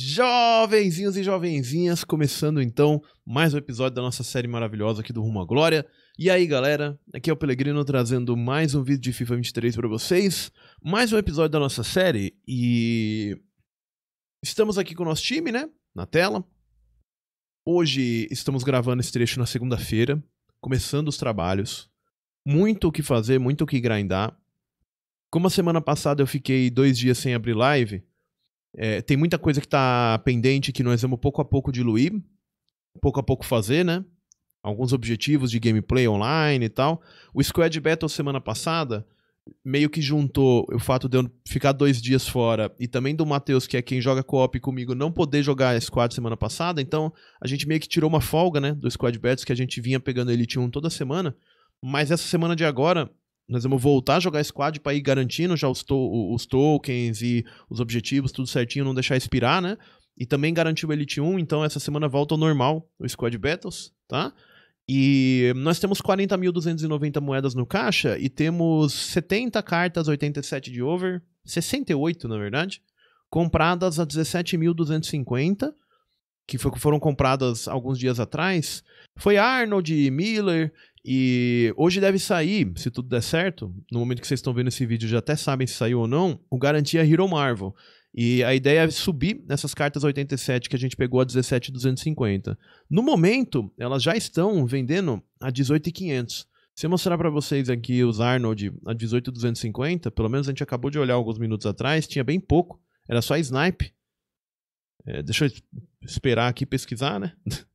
Jovenzinhos e jovenzinhas, começando então mais um episódio da nossa série maravilhosa aqui do Rumo à Glória. E aí, galera, aqui é o Pelegrino trazendo mais um vídeo de FIFA 23 para vocês, mais um episódio da nossa série e estamos aqui com o nosso time, né, na tela. Hoje estamos gravando esse trecho na segunda-feira, começando os trabalhos. Muito o que fazer, muito o que grindar. Como a semana passada eu fiquei dois dias sem abrir live, é, tem muita coisa que está pendente que nós vamos pouco a pouco diluir, pouco a pouco fazer, né? Alguns objetivos de gameplay online e tal. O Squad Battle semana passada meio que juntou o fato de eu ficar dois dias fora e também do Matheus, que é quem joga co-op comigo, não poder jogar Squad semana passada. Então a gente meio que tirou uma folga, né? Do Squad Battle, que a gente vinha pegando Elite 1 toda semana. Mas essa semana de agora nós vamos voltar a jogar squad para ir garantindo já os, to os tokens e os objetivos, tudo certinho, não deixar expirar, né? E também garantiu o Elite 1, então essa semana volta ao normal o Squad Battles, tá? E nós temos 40.290 moedas no caixa e temos 70 cartas 87 de over, 68 na verdade, compradas a 17.250, que foram compradas alguns dias atrás. Foi Arnold, Miller, e hoje deve sair, se tudo der certo, no momento que vocês estão vendo esse vídeo já até sabem se saiu ou não, o Garantia Hero Marvel. E a ideia é subir essas cartas 87 que a gente pegou a 17,250. No momento, elas já estão vendendo a 18,500. Se eu mostrar para vocês aqui os Arnold a 18,250, pelo menos a gente acabou de olhar alguns minutos atrás, tinha bem pouco. Era só Snipe. É, deixa eu esperar aqui pesquisar, né?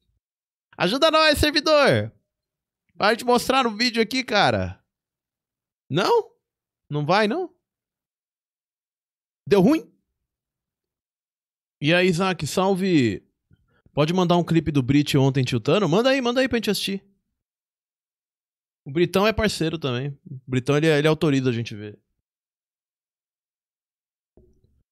Ajuda nós, servidor! Para te mostrar um vídeo aqui, cara. Não? Não vai, não? Deu ruim? E aí, Isaac, salve. Pode mandar um clipe do Brit ontem tiltando? Manda aí, manda aí pra gente assistir. O Britão é parceiro também. O Britão, ele, é, ele autoriza a gente ver.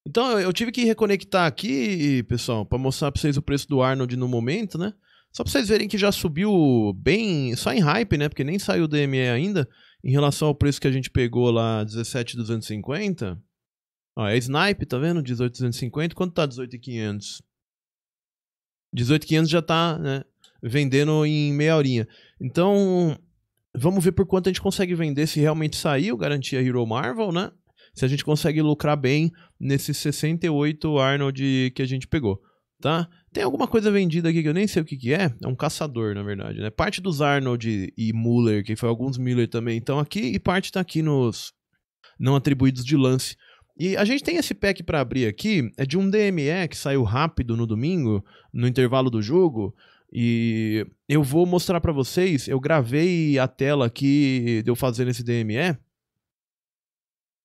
Então, eu tive que reconectar aqui, pessoal, para mostrar pra vocês o preço do Arnold no momento, né? Só pra vocês verem que já subiu bem, só em hype, né? Porque nem saiu o DME ainda. Em relação ao preço que a gente pegou lá, 17,250. Ó, é Snipe, tá vendo? 18,250. Quanto tá 18,500? 18,500 já tá, né? Vendendo em meia horinha. Então, vamos ver por quanto a gente consegue vender se realmente saiu, garantia Hero Marvel, né? Se a gente consegue lucrar bem nesses 68 Arnold que a gente pegou tá? Tem alguma coisa vendida aqui que eu nem sei o que, que é. É um caçador, na verdade, né? Parte dos Arnold e Muller, que foi alguns Miller também, estão aqui, e parte está aqui nos não atribuídos de lance. E a gente tem esse pack para abrir aqui, é de um DME que saiu rápido no domingo, no intervalo do jogo, e eu vou mostrar para vocês, eu gravei a tela aqui de eu fazendo esse DME,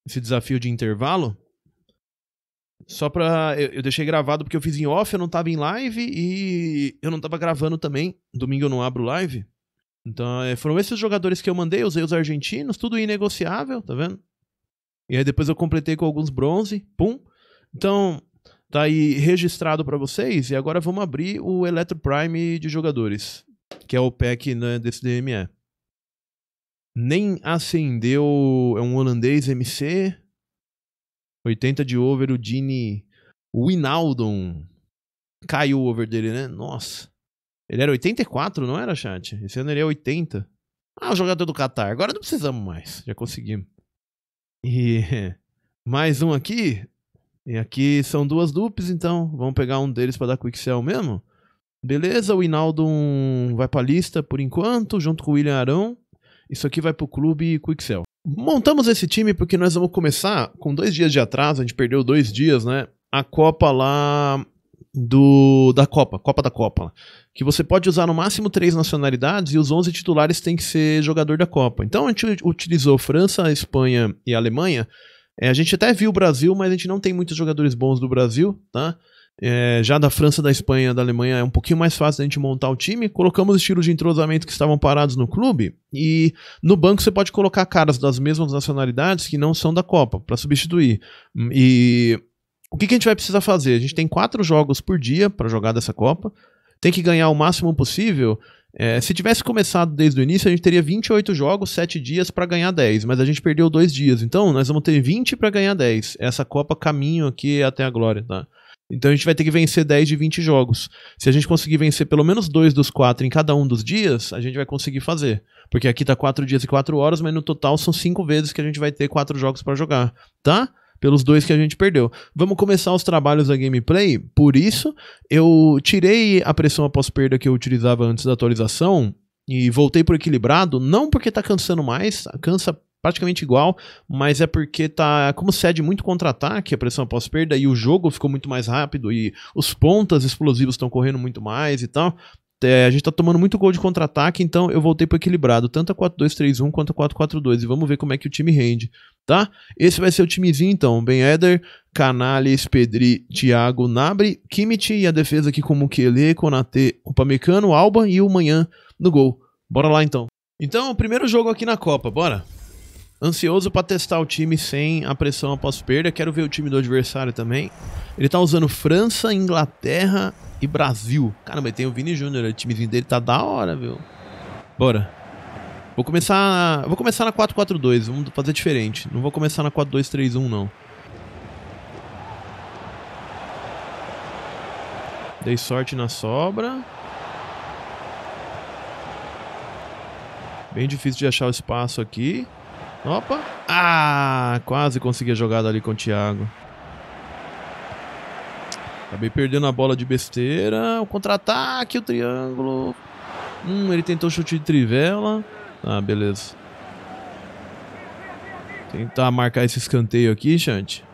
esse desafio de intervalo, só pra. Eu, eu, deixei gravado porque eu fiz em off, eu não tava em live e eu não tava gravando também. Domingo eu não abro live. Então, é, foram esses jogadores que eu mandei, usei os argentinos, tudo inegociável, tá vendo? E aí depois eu completei com alguns bronze, pum. Então, tá aí registrado para vocês. E agora vamos abrir o Electro Prime de jogadores, que é o pack né, desse DME. Nem acendeu. É um holandês MC. 80 de over, o Dini Winaldon. Caiu o over dele, né? Nossa. Ele era 84, não era, chat? Esse ano ele é 80. Ah, o jogador do Qatar. Agora não precisamos mais. Já conseguimos. E mais um aqui. E aqui são duas dupes, então. Vamos pegar um deles para dar quick sell mesmo. Beleza, o Inaldon vai pra lista por enquanto, junto com o William Arão. Isso aqui vai pro clube Quick Sell. Montamos esse time porque nós vamos começar com dois dias de atraso, a gente perdeu dois dias, né? A Copa lá do da Copa, Copa da Copa, que você pode usar no máximo três nacionalidades e os 11 titulares tem que ser jogador da Copa. Então a gente utilizou França, Espanha e Alemanha. É, a gente até viu o Brasil, mas a gente não tem muitos jogadores bons do Brasil, tá? É, já da França, da Espanha, da Alemanha é um pouquinho mais fácil a gente montar o time. Colocamos estilos de entrosamento que estavam parados no clube e no banco você pode colocar caras das mesmas nacionalidades que não são da Copa para substituir. E o que, que a gente vai precisar fazer? A gente tem quatro jogos por dia para jogar dessa Copa. Tem que ganhar o máximo possível. É, se tivesse começado desde o início, a gente teria 28 jogos, 7 dias para ganhar 10, mas a gente perdeu 2 dias. Então, nós vamos ter 20 para ganhar 10. Essa Copa caminho aqui até a glória, tá? Então a gente vai ter que vencer 10 de 20 jogos. Se a gente conseguir vencer pelo menos dois dos quatro em cada um dos dias, a gente vai conseguir fazer. Porque aqui tá quatro dias e quatro horas, mas no total são cinco vezes que a gente vai ter quatro jogos para jogar, tá? Pelos dois que a gente perdeu. Vamos começar os trabalhos da gameplay. Por isso, eu tirei a pressão após perda que eu utilizava antes da atualização e voltei pro equilibrado, não porque tá cansando mais, cansa praticamente igual, mas é porque tá. Como cede muito contra-ataque, a pressão após perda, e o jogo ficou muito mais rápido, e os pontas explosivos estão correndo muito mais e tal. É, a gente tá tomando muito gol de contra-ataque, então eu voltei pro equilibrado, tanto a 4-2-3-1 quanto a 4-4-2, e vamos ver como é que o time rende, tá? Esse vai ser o timezinho então, Ben Eder, Canales, Pedri, Thiago, Nabre, Kimmich e a defesa aqui como Kele, Konate, Upamecano, Alba e o Manhã no gol. Bora lá então. Então, o primeiro jogo aqui na Copa, bora? Ansioso para testar o time sem a pressão após perda. Quero ver o time do adversário também. Ele tá usando França, Inglaterra e Brasil. Caramba, tem o Vini Júnior. O timezinho dele tá da hora, viu? Bora. Vou começar, vou começar na 4-4-2. Vamos fazer diferente. Não vou começar na 4-2-3-1, não. Dei sorte na sobra. Bem difícil de achar o espaço aqui. Opa! Ah! Quase consegui a jogada ali com o Thiago. Acabei perdendo a bola de besteira. O contra-ataque, o triângulo. Hum, ele tentou chute de trivela. Ah, beleza. Tentar marcar esse escanteio aqui, Chante.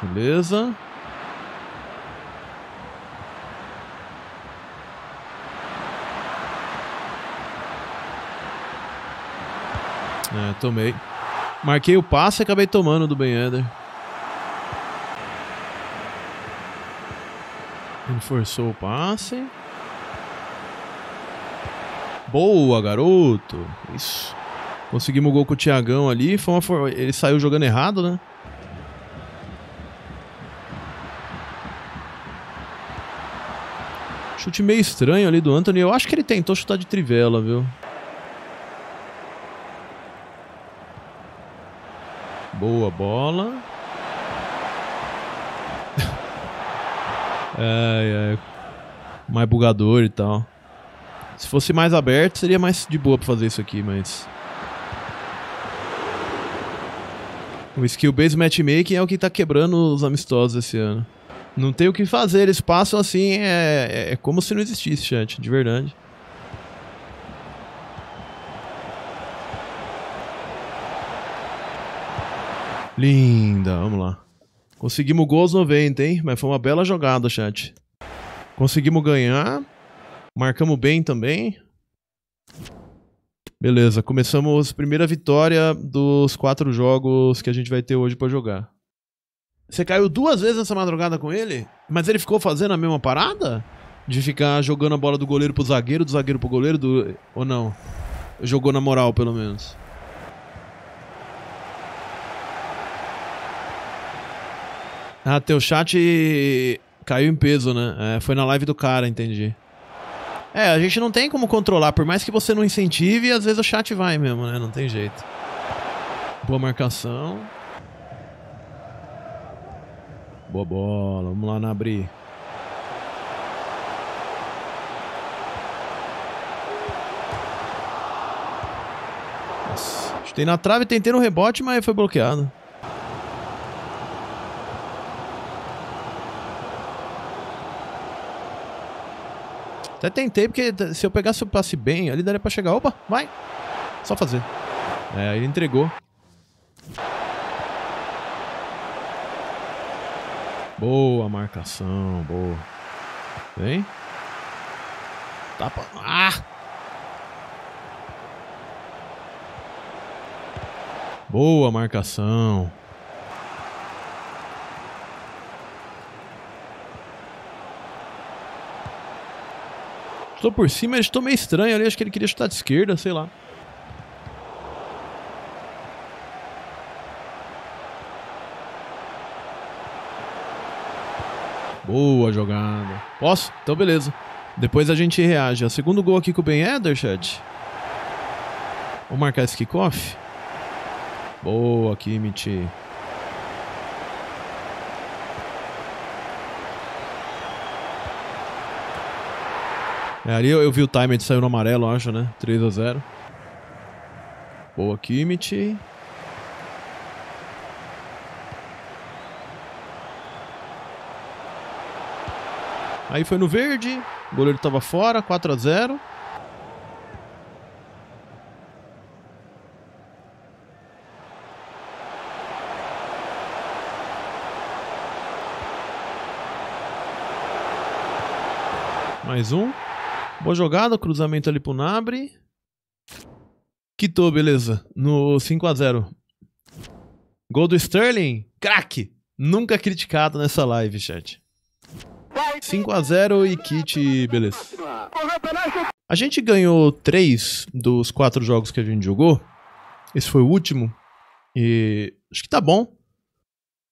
Beleza. É, tomei. Marquei o passe e acabei tomando do Ben Eder. Ele forçou o passe. Boa, garoto. Isso. Conseguimos o gol com o Thiagão ali. Foi uma for... Ele saiu jogando errado, né? Chute meio estranho ali do Anthony. Eu acho que ele tentou chutar de trivela, viu? Boa bola. é, é, mais bugador e tal. Se fosse mais aberto, seria mais de boa pra fazer isso aqui, mas. O skill based matchmaking é o que tá quebrando os amistosos esse ano. Não tem o que fazer, eles passam assim, é, é, é como se não existisse, gente de verdade. Linda, vamos lá. Conseguimos gol aos 90, hein? Mas foi uma bela jogada, chat. Conseguimos ganhar. Marcamos bem também. Beleza, começamos primeira vitória dos quatro jogos que a gente vai ter hoje para jogar. Você caiu duas vezes nessa madrugada com ele? Mas ele ficou fazendo a mesma parada? De ficar jogando a bola do goleiro pro zagueiro, do zagueiro pro goleiro, do... ou não? Jogou na moral, pelo menos. Ah, teu chat caiu em peso, né? É, foi na live do cara, entendi. É, a gente não tem como controlar, por mais que você não incentive, às vezes o chat vai mesmo, né? Não tem jeito. Boa marcação. Boa bola, vamos lá na abrir. Nossa. Chutei na trave, tentei no rebote, mas foi bloqueado. Até tentei, porque se eu pegasse o passe bem, ali daria pra chegar. Opa, vai! Só fazer. É, ele entregou. Boa marcação, boa. Vem. Tapa. Ah! Boa marcação. Chutou por cima, ele chutou meio estranho ali. Acho que ele queria chutar de esquerda, sei lá. Boa jogada. Posso? Então beleza. Depois a gente reage. É o segundo gol aqui com o Ben Eder, chat. Vou marcar esse kickoff. Boa, Kimiti. É, ali eu, eu, vi o timer de saiu no amarelo, acho, né? 3 a 0 Boa, Kimmich. Aí foi no verde, o goleiro estava fora, 4 a 0 Mais um. Boa jogada, cruzamento ali pro Nabre. Quitou, beleza. No 5x0. Gol do Sterling. Crack! Nunca criticado nessa live, chat. 5x0 e kit, beleza. A gente ganhou 3 dos 4 jogos que a gente jogou. Esse foi o último. E acho que tá bom.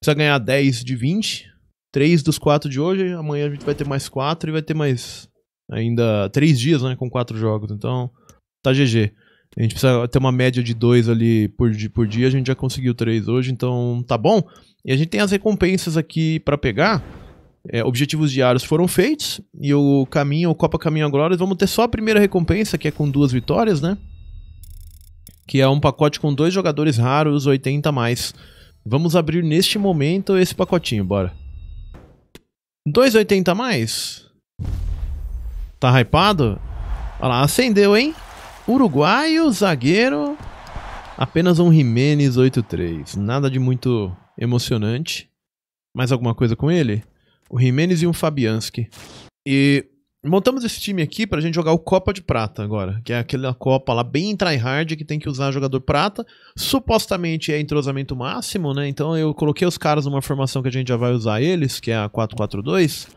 Precisa ganhar 10 de 20. 3 dos 4 de hoje. Amanhã a gente vai ter mais 4 e vai ter mais ainda três dias, né? Com quatro jogos. Então, tá GG. A gente precisa ter uma média de dois ali por, por dia. A gente já conseguiu três hoje, então tá bom. E a gente tem as recompensas aqui para pegar. É, objetivos diários foram feitos. E o caminho, o Copa Caminho Glórias, vamos ter só a primeira recompensa, que é com duas vitórias, né? Que é um pacote com dois jogadores raros, 80 mais. Vamos abrir neste momento esse pacotinho, bora. 2,80 a mais? Tá hypado? Olha lá, acendeu, hein? Uruguaio, zagueiro. Apenas um Jimenez 8-3. Nada de muito emocionante. Mais alguma coisa com ele? O Jimenez e um Fabianski. E montamos esse time aqui pra gente jogar o Copa de Prata agora, que é aquela Copa lá bem tryhard que tem que usar jogador prata. Supostamente é entrosamento máximo, né? Então eu coloquei os caras numa formação que a gente já vai usar eles, que é a 4-4-2.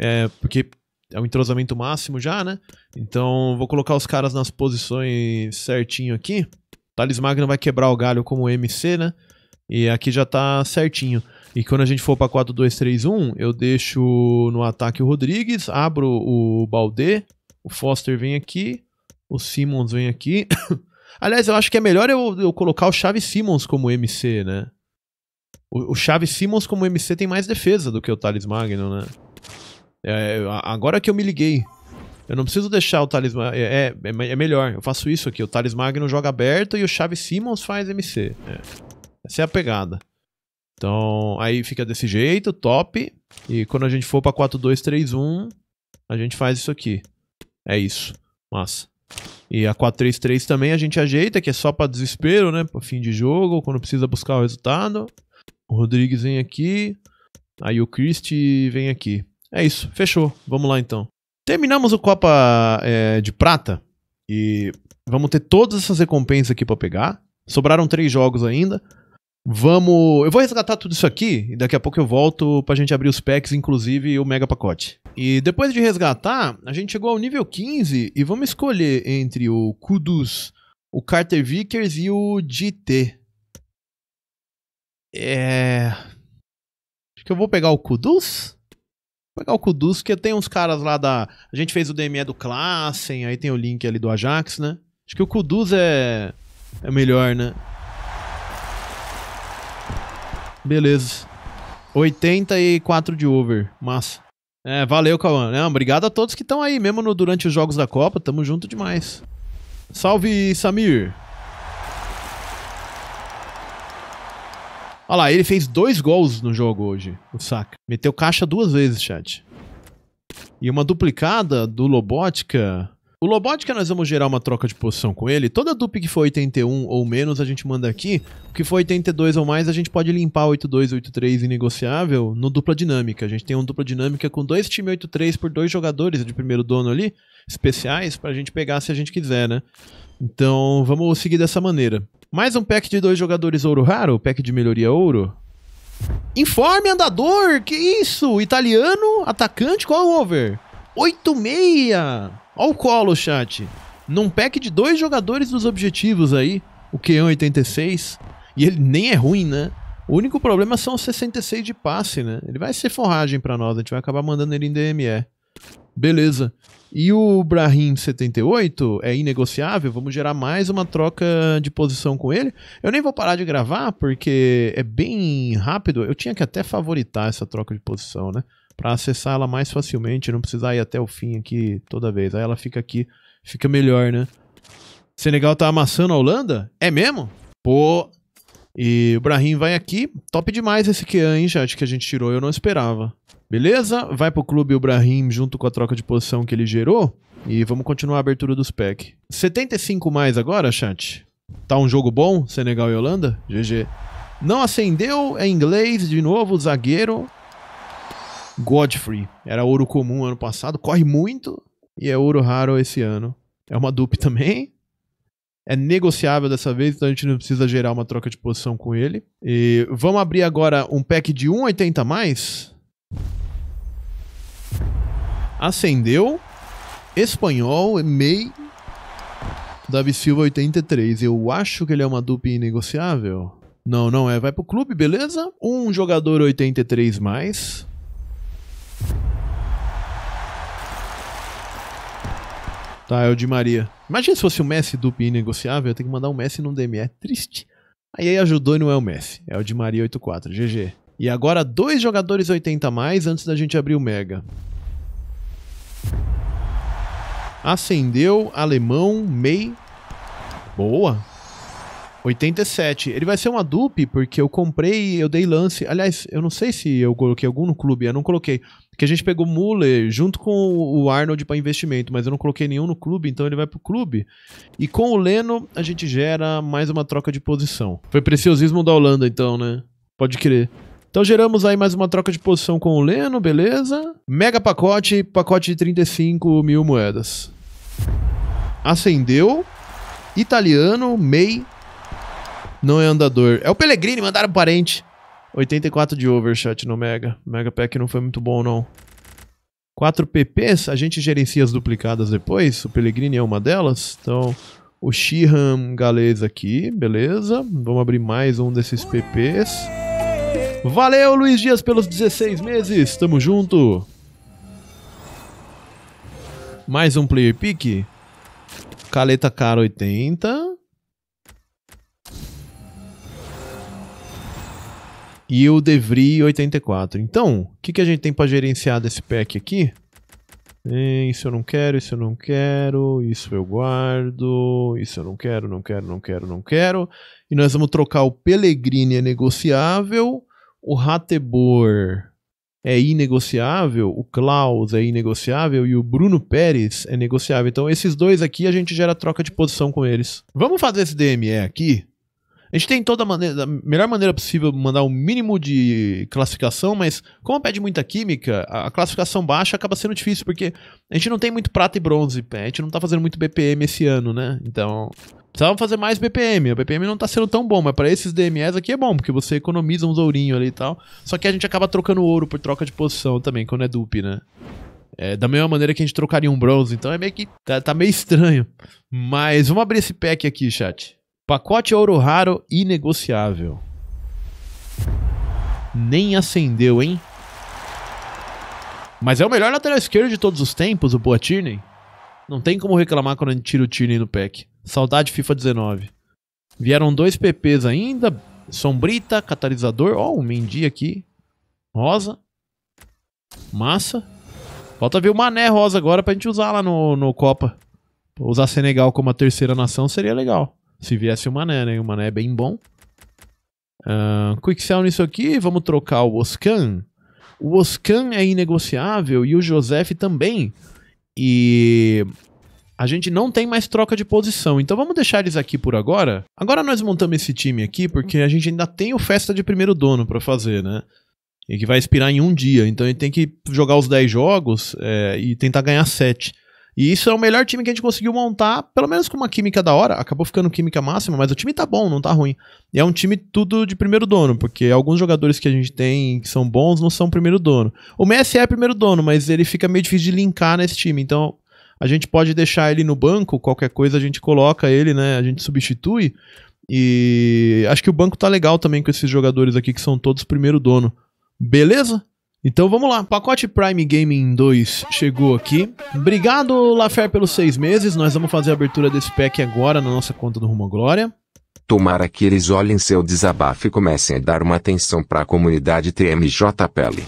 É, porque é o entrosamento máximo já, né? Então vou colocar os caras nas posições certinho aqui. Thales Magno vai quebrar o galho como MC, né? E aqui já tá certinho. E quando a gente for para 4-2-3-1, eu deixo no ataque o Rodrigues, abro o Balde, o Foster vem aqui, o Simmons vem aqui. Aliás, eu acho que é melhor eu, eu colocar o Chave Simmons como MC, né? O, o Chave Simmons como MC tem mais defesa do que o Thales Magno, né? É, agora que eu me liguei. Eu não preciso deixar o talismã. É, é, é, é, melhor, eu faço isso aqui. O talismã não joga aberto e o chave Simmons faz MC. É. Essa é a pegada. Então, aí fica desse jeito, top. E quando a gente for pra 4, 2, 3, 1, a gente faz isso aqui. É isso. Massa. E a 3 também a gente ajeita, que é só para desespero, né? Pra fim de jogo, quando precisa buscar o resultado. O Rodrigues vem aqui. Aí o Christie vem aqui. É isso, fechou. Vamos lá então. Terminamos o Copa é, de Prata e vamos ter todas essas recompensas aqui para pegar. Sobraram três jogos ainda. Vamos. Eu vou resgatar tudo isso aqui e daqui a pouco eu volto pra gente abrir os packs, inclusive o mega pacote. E depois de resgatar, a gente chegou ao nível 15 e vamos escolher entre o Kudus, o Carter Vickers e o GT. É. Acho que eu vou pegar o Kudus. Pegar o Kudus, porque tem uns caras lá da. A gente fez o DME do Classen, aí tem o link ali do Ajax, né? Acho que o Kudus é. É melhor, né? Beleza. 84 de over. Massa. É, valeu, Cauã. é obrigado a todos que estão aí, mesmo no, durante os jogos da Copa. Tamo junto demais. Salve, Samir. Olha lá, ele fez dois gols no jogo hoje, o Saka. Meteu caixa duas vezes, chat. E uma duplicada do Lobotka. O Lobotka nós vamos gerar uma troca de posição com ele. Toda dupe que for 81 ou menos a gente manda aqui. O que for 82 ou mais a gente pode limpar 82, 83 negociável no dupla dinâmica. A gente tem um dupla dinâmica com dois time 83 por dois jogadores de primeiro dono ali, especiais, pra gente pegar se a gente quiser, né? Então vamos seguir dessa maneira. Mais um pack de dois jogadores ouro raro, pack de melhoria ouro. Informe andador, que isso? Italiano, atacante, qual o over? 8,6. Olha o colo, chat. Num pack de dois jogadores dos objetivos aí, o Keon 86. E ele nem é ruim, né? O único problema são os 66 de passe, né? Ele vai ser forragem para nós, a gente vai acabar mandando ele em DME. Beleza. E o Brahim 78 é inegociável, vamos gerar mais uma troca de posição com ele. Eu nem vou parar de gravar porque é bem rápido. Eu tinha que até favoritar essa troca de posição, né? Para acessar ela mais facilmente, não precisar ir até o fim aqui toda vez. Aí ela fica aqui, fica melhor, né? Senegal tá amassando a Holanda? É mesmo? Pô. E o Brahim vai aqui. Top demais esse Kean, hein, chat, que a gente tirou. Eu não esperava. Beleza? Vai pro clube o Brahim junto com a troca de posição que ele gerou. E vamos continuar a abertura dos packs. 75 mais agora, chat. Tá um jogo bom, Senegal e Holanda? GG. Não acendeu, é inglês de novo, zagueiro. Godfrey. Era ouro comum ano passado, corre muito. E é ouro raro esse ano. É uma dupe também. É negociável dessa vez, então a gente não precisa gerar uma troca de posição com ele. E vamos abrir agora um pack de 1,80 mais. Acendeu. Espanhol, MEI. Davi Silva 83. Eu acho que ele é uma dupla inegociável. Não, não é. Vai pro clube, beleza? Um jogador 83 mais. Tá, é o Di Maria. Imagina se fosse o Messi dupla inegociável. Eu tenho que mandar o um Messi num DME. É triste. Aí ajudou e não é o Messi. É o Di Maria 84. GG. E agora dois jogadores 80 mais antes da gente abrir o Mega. Acendeu, alemão, MEI. Boa. 87. Ele vai ser uma dupe porque eu comprei, eu dei lance. Aliás, eu não sei se eu coloquei algum no clube, eu não coloquei. Porque a gente pegou o Muller junto com o Arnold para investimento, mas eu não coloquei nenhum no clube, então ele vai pro clube. E com o Leno, a gente gera mais uma troca de posição. Foi preciosismo da Holanda, então, né? Pode crer. Então geramos aí mais uma troca de posição com o Leno, beleza? Mega pacote, pacote de 35 mil moedas. Acendeu. Italiano, MEI. Não é andador. É o Pellegrini, mandaram parente. 84 de overshot no Mega. Mega Pack não foi muito bom, não. 4 PPs, a gente gerencia as duplicadas depois. O Pellegrini é uma delas. Então, o Sheehan galês aqui, beleza. Vamos abrir mais um desses PPs. Valeu, Luiz Dias, pelos 16 meses. Tamo junto. Mais um player pick. Caleta cara 80. E o Devry 84. Então, o que, que a gente tem para gerenciar desse pack aqui? Isso eu não quero, isso eu não quero, isso eu guardo, isso eu não quero, não quero, não quero, não quero. E nós vamos trocar o Pellegrini é negociável o Ratebor é inegociável, o Klaus é inegociável e o Bruno Pérez é negociável. Então esses dois aqui a gente gera troca de posição com eles. Vamos fazer esse DME aqui a gente tem toda a maneira, da melhor maneira possível mandar o um mínimo de classificação, mas como pede muita química, a classificação baixa acaba sendo difícil, porque a gente não tem muito prata e bronze, a gente não tá fazendo muito BPM esse ano, né? Então, precisava fazer mais BPM. O BPM não tá sendo tão bom, mas para esses DMS aqui é bom, porque você economiza uns ourinhos ali e tal. Só que a gente acaba trocando ouro por troca de posição também, quando é dupe, né? É, da mesma maneira que a gente trocaria um bronze, então é meio que. tá, tá meio estranho. Mas vamos abrir esse pack aqui, chat. Pacote ouro raro inegociável. Nem acendeu, hein? Mas é o melhor lateral esquerdo de todos os tempos, o Boa Tierney. Não tem como reclamar quando a gente tira o Tierney no pack. Saudade FIFA 19. Vieram dois PPs ainda. Sombrita, catalisador. Ó, oh, um Mendy aqui. Rosa. Massa. Falta ver o Mané Rosa agora pra gente usar lá no, no Copa. Usar Senegal como a terceira nação seria legal. Se viesse o Mané, né? O Mané é bem bom. Uh, quick sell nisso aqui, vamos trocar o Oscan. O Oscan é inegociável e o Joseph também. E a gente não tem mais troca de posição, então vamos deixar eles aqui por agora. Agora nós montamos esse time aqui porque a gente ainda tem o festa de primeiro dono para fazer, né? E que vai expirar em um dia, então a gente tem que jogar os 10 jogos é, e tentar ganhar 7. E isso é o melhor time que a gente conseguiu montar, pelo menos com uma química da hora. Acabou ficando química máxima, mas o time tá bom, não tá ruim. E é um time tudo de primeiro dono, porque alguns jogadores que a gente tem que são bons não são primeiro dono. O Messi é primeiro dono, mas ele fica meio difícil de linkar nesse time. Então a gente pode deixar ele no banco, qualquer coisa a gente coloca ele, né? A gente substitui. E acho que o banco tá legal também com esses jogadores aqui que são todos primeiro dono. Beleza? Então vamos lá, pacote Prime Gaming 2 chegou aqui. Obrigado, Lafer, pelos seis meses. Nós vamos fazer a abertura desse pack agora na nossa conta do Rumo Glória. Tomara que eles olhem seu desabafo e comecem a dar uma atenção para a comunidade Pele.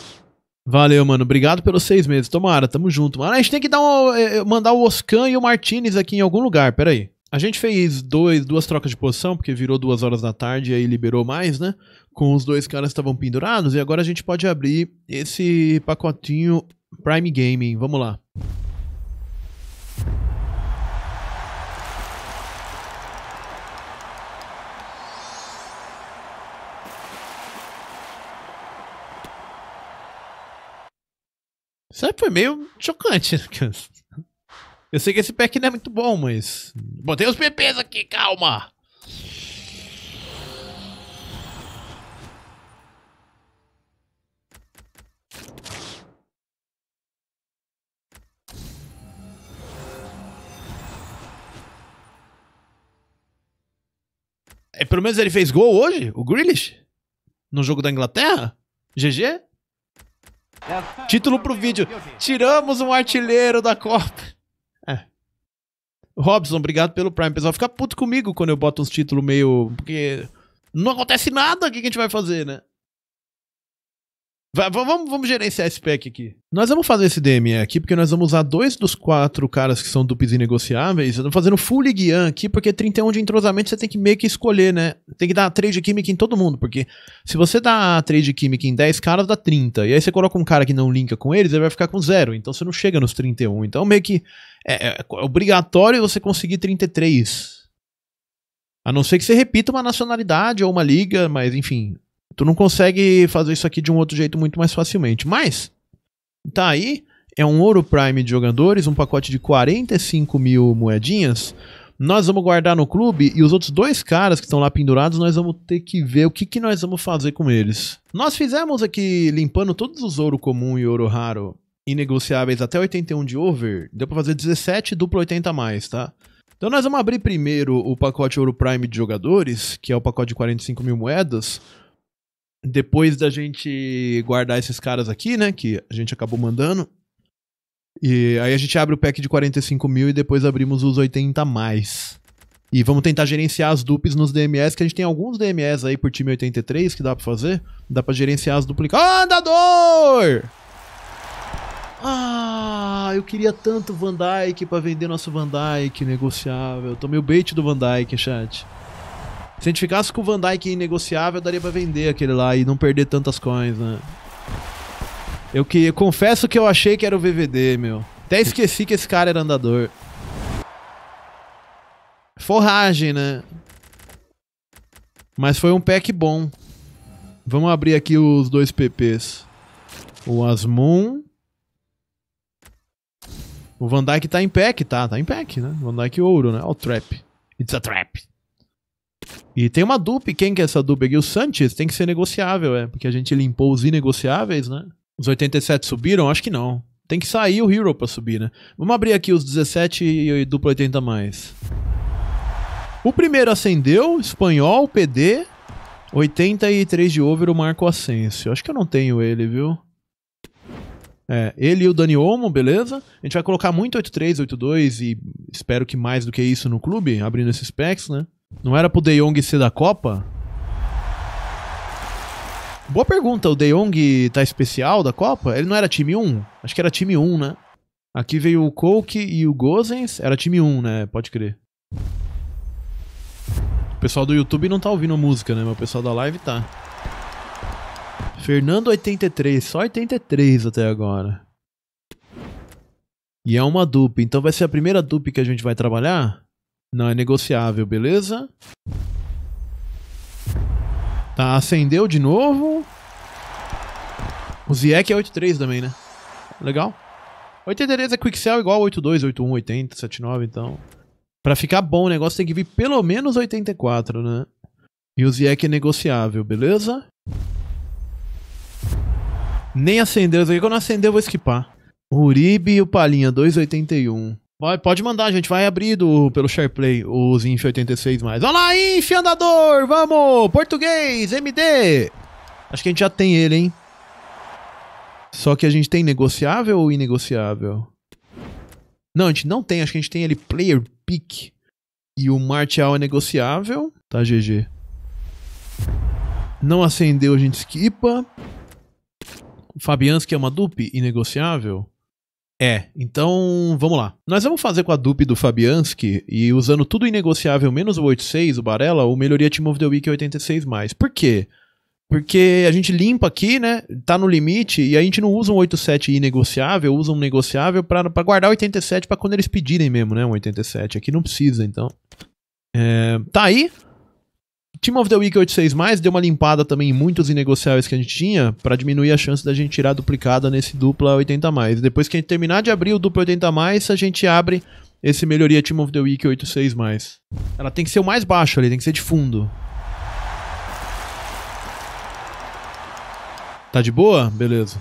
Valeu, mano. Obrigado pelos seis meses. Tomara, tamo junto. Mano, a gente tem que dar um, eh, eh, mandar o Oscan e o Martinez aqui em algum lugar, peraí. A gente fez dois, duas trocas de posição, porque virou duas horas da tarde e aí liberou mais, né? Com os dois caras que estavam pendurados, e agora a gente pode abrir esse pacotinho Prime Gaming. Vamos lá. Isso aí foi meio chocante, né, eu sei que esse pack não é muito bom, mas. Botei os PPs aqui, calma! É, pelo menos ele fez gol hoje, o Grealish? No jogo da Inglaterra? GG? É. Título pro vídeo: Tiramos um artilheiro da Copa. Robson, obrigado pelo Prime. O pessoal fica puto comigo quando eu boto uns títulos meio. Porque não acontece nada, o que, que a gente vai fazer, né? Vamos, vamos gerenciar esse pack aqui. Nós vamos fazer esse DME aqui, porque nós vamos usar dois dos quatro caras que são dupes negociáveis. Eu tô fazendo full guian aqui, porque 31 de entrosamento você tem que meio que escolher, né? Tem que dar trade química em todo mundo, porque se você dá trade química em 10 caras, dá 30. E aí você coloca um cara que não linka com eles, ele vai ficar com zero. Então você não chega nos 31. Então meio que é, é, é obrigatório você conseguir 33. A não ser que você repita uma nacionalidade ou uma liga, mas enfim, Tu não consegue fazer isso aqui de um outro jeito muito mais facilmente. Mas, tá aí, é um ouro prime de jogadores, um pacote de 45 mil moedinhas. Nós vamos guardar no clube e os outros dois caras que estão lá pendurados, nós vamos ter que ver o que, que nós vamos fazer com eles. Nós fizemos aqui, limpando todos os ouro comum e ouro raro inegociáveis até 81 de over, deu pra fazer 17 duplo 80 a mais, tá? Então nós vamos abrir primeiro o pacote Ouro Prime de jogadores, que é o pacote de 45 mil moedas depois da gente guardar esses caras aqui, né? Que a gente acabou mandando. E aí a gente abre o pack de 45 mil e depois abrimos os 80 mais. E vamos tentar gerenciar as dupes nos DMS, que a gente tem alguns DMS aí por time 83 que dá pra fazer. Dá pra gerenciar as duplicadas. andador! Ah, eu queria tanto Van Dyke pra vender nosso Van Dyke negociável. Tomei o bait do Van Dyke, chat. Se a gente ficasse com o Van Dyke negociável, daria pra vender aquele lá e não perder tantas coins, né? Eu que eu confesso que eu achei que era o VVD, meu. Até esqueci que esse cara era andador. Forragem, né? Mas foi um pack bom. Vamos abrir aqui os dois PPs. O Asmun. O Van Dyke tá em pack, tá? Tá em pack, né? Van Dyke ouro, né? Ó o trap. It's a trap. E tem uma dupla, quem que é essa dupla aqui? O Sanches tem que ser negociável, é, porque a gente limpou os inegociáveis, né? Os 87 subiram? Acho que não. Tem que sair o Hero pra subir, né? Vamos abrir aqui os 17 e duplo 80 mais. O primeiro acendeu, espanhol, PD, 83 de over, o Marco Asensio. Acho que eu não tenho ele, viu? É, ele e o Dani Olmo, beleza? A gente vai colocar muito 8-3, 8-2 e espero que mais do que isso no clube, abrindo esses packs, né? Não era pro De Jong ser da Copa? Boa pergunta, o De Jong tá especial da Copa? Ele não era time 1? Acho que era time 1, né? Aqui veio o Koke e o Gozens, era time 1, né? Pode crer. O pessoal do YouTube não tá ouvindo música, né? Mas o pessoal da live tá. Fernando 83, só 83 até agora. E é uma dupla, então vai ser a primeira dupla que a gente vai trabalhar? Não é negociável, beleza? Tá, acendeu de novo. O Ziek é 83 também, né? Legal. 83 é Quick Cell igual a 82, 81, 80, 79, então... Pra ficar bom o negócio tem que vir pelo menos 84, né? E o Ziek é negociável, beleza? Nem acendeu, quando acender eu vou esquipar. Uribe e o Palinha, 2,81. Pode, mandar, a gente vai abrir do, pelo SharePlay os INF 86 mais. Olha lá, INF andador, vamos! Português, MD! Acho que a gente já tem ele, hein? Só que a gente tem negociável ou inegociável? Não, a gente não tem, acho que a gente tem ele player pick. E o Martial é negociável. Tá, GG. Não acendeu, a gente esquipa. Fabianski é uma dupe inegociável. É, então vamos lá. Nós vamos fazer com a dupe do Fabianski e usando tudo inegociável menos o 86, o Barella, o melhoria Team of the Week 86 mais. Por quê? Porque a gente limpa aqui, né? Tá no limite e a gente não usa um 87 inegociável, usa um negociável para guardar o 87 para quando eles pedirem mesmo, né? Um 87. Aqui não precisa, então. É, tá aí. Team of the Week 86+, deu uma limpada também em muitos inegociáveis que a gente tinha, para diminuir a chance da gente tirar duplicada nesse dupla 80+. Depois que a gente terminar de abrir o dupla 80+, a gente abre esse melhoria Team of the Week 86+. Ela tem que ser o mais baixo ali, tem que ser de fundo. Tá de boa? Beleza.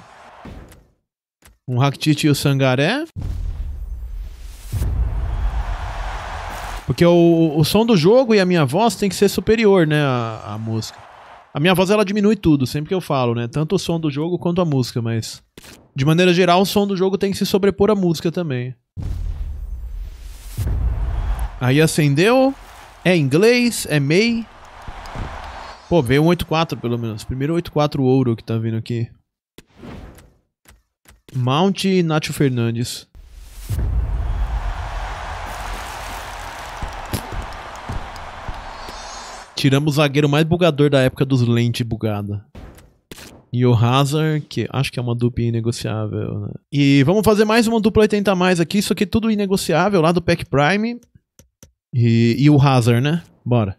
Um Rakitic e o Sangaré. Porque o, o som do jogo e a minha voz tem que ser superior, né, a, a música. A minha voz ela diminui tudo, sempre que eu falo, né? Tanto o som do jogo quanto a música, mas de maneira geral, o som do jogo tem que se sobrepor à música também. Aí acendeu. É inglês, é MEI. Pô, veio um 84 pelo menos. Primeiro 84 ouro que tá vindo aqui. Mount Nacho Fernandes. Tiramos o zagueiro mais bugador da época dos lente bugada. E o Hazard, que acho que é uma dupla inegociável, né? E vamos fazer mais uma dupla 80 mais aqui. Isso aqui é tudo inegociável lá do Pack Prime. E, e o Hazard, né? Bora.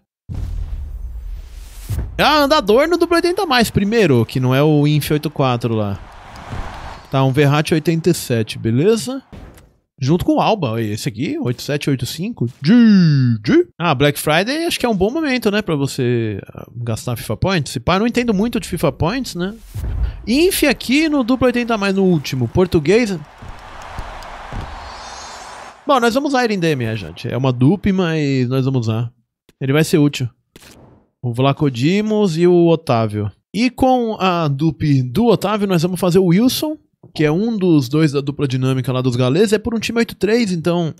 Ah, andador no dupla 80 mais primeiro, que não é o Inf 84 lá. Tá, um Verratti 87, beleza? junto com o Alba, esse aqui, 8785. Ah, Black Friday acho que é um bom momento, né, para você ah, gastar FIFA Points. Se pá, não entendo muito de FIFA Points, né? Inf aqui no duplo 80 mais no último, português. Bom, nós vamos usar ele em DM, gente. É uma dupe, mas nós vamos usar. Ele vai ser útil. O Vlacodimos e o Otávio. E com a dupe do Otávio, nós vamos fazer o Wilson que é um dos dois da dupla dinâmica lá dos galeses, é por um time 8-3, então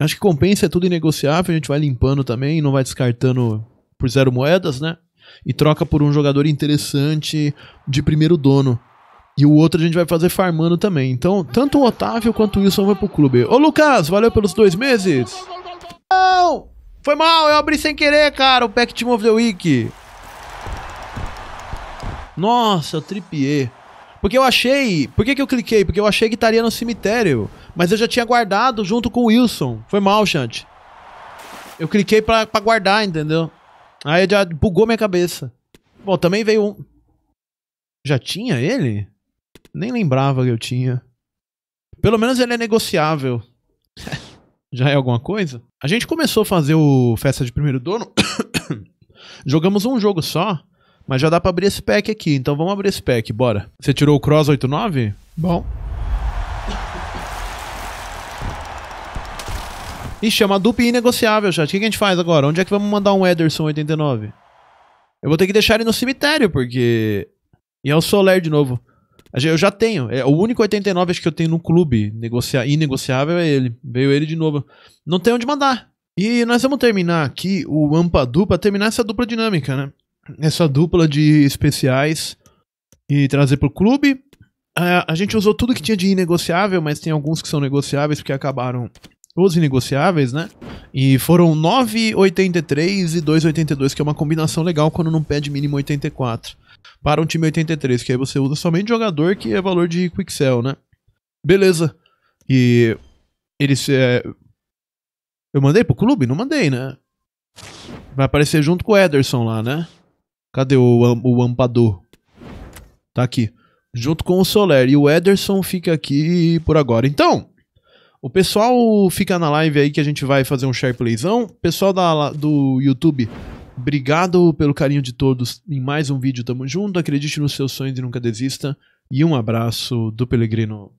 acho que compensa, é tudo inegociável, a gente vai limpando também, não vai descartando por zero moedas, né? E troca por um jogador interessante de primeiro dono. E o outro a gente vai fazer farmando também. Então, tanto o Otávio quanto o Wilson vai pro clube. Ô, Lucas, valeu pelos dois meses! Não! Foi mal, eu abri sem querer, cara, o Pack Team of the Week. Nossa, eu tripiei. Porque eu achei. Por que, que eu cliquei? Porque eu achei que estaria no cemitério. Mas eu já tinha guardado junto com o Wilson. Foi mal, Chante. Eu cliquei pra, pra guardar, entendeu? Aí já bugou minha cabeça. Bom, também veio um. Já tinha ele? Nem lembrava que eu tinha. Pelo menos ele é negociável. já é alguma coisa? A gente começou a fazer o Festa de Primeiro Dono. Jogamos um jogo só. Mas já dá para abrir esse pack aqui, então vamos abrir esse pack, bora. Você tirou o Cross 89? Bom. Ixi, é uma dupla inegociável, chat. O que, que a gente faz agora? Onde é que vamos mandar um Ederson 89? Eu vou ter que deixar ele no cemitério, porque... E é o Soler de novo. Eu já tenho. É, o único 89 acho que eu tenho no clube negocia... inegociável é ele. Veio ele de novo. Não tem onde mandar. E nós vamos terminar aqui o Ampadu pra terminar essa dupla dinâmica, né? essa dupla de especiais e trazer pro clube. É, a gente usou tudo que tinha de inegociável, mas tem alguns que são negociáveis porque acabaram os inegociáveis, né? E foram 9,83 e 2,82, que é uma combinação legal quando não pede mínimo 84. Para um time 83, que aí você usa somente jogador que é valor de quick sell, né? Beleza. E eles. É... Eu mandei pro clube? Não mandei, né? Vai aparecer junto com o Ederson lá, né? Cadê o, o Ampador? Tá aqui. Junto com o Soler. E o Ederson fica aqui por agora. Então, o pessoal fica na live aí que a gente vai fazer um shareplayzão. Pessoal da, do YouTube, obrigado pelo carinho de todos em mais um vídeo. Tamo junto. Acredite nos seus sonhos e nunca desista. E um abraço do Pelegrino.